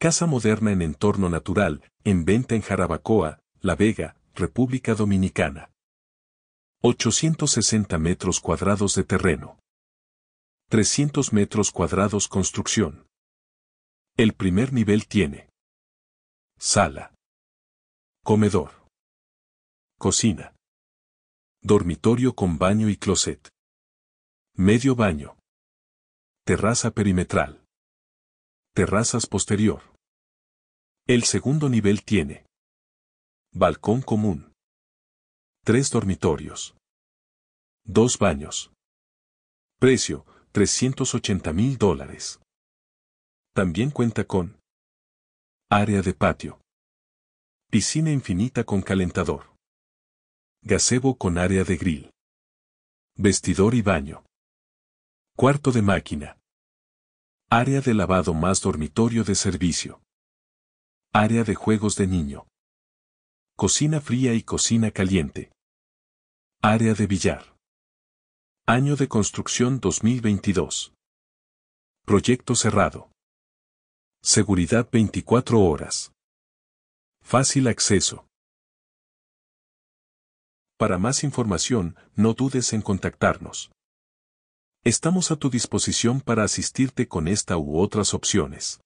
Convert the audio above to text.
Casa moderna en entorno natural, en venta en Jarabacoa, La Vega, República Dominicana. 860 metros cuadrados de terreno. 300 metros cuadrados construcción. El primer nivel tiene sala, comedor, cocina, dormitorio con baño y closet, medio baño, terraza perimetral terrazas posterior. El segundo nivel tiene balcón común, tres dormitorios, dos baños. Precio, 380 mil dólares. También cuenta con área de patio, piscina infinita con calentador, gazebo con área de grill, vestidor y baño, cuarto de máquina, Área de lavado más dormitorio de servicio. Área de juegos de niño. Cocina fría y cocina caliente. Área de billar. Año de construcción 2022. Proyecto cerrado. Seguridad 24 horas. Fácil acceso. Para más información, no dudes en contactarnos. Estamos a tu disposición para asistirte con esta u otras opciones.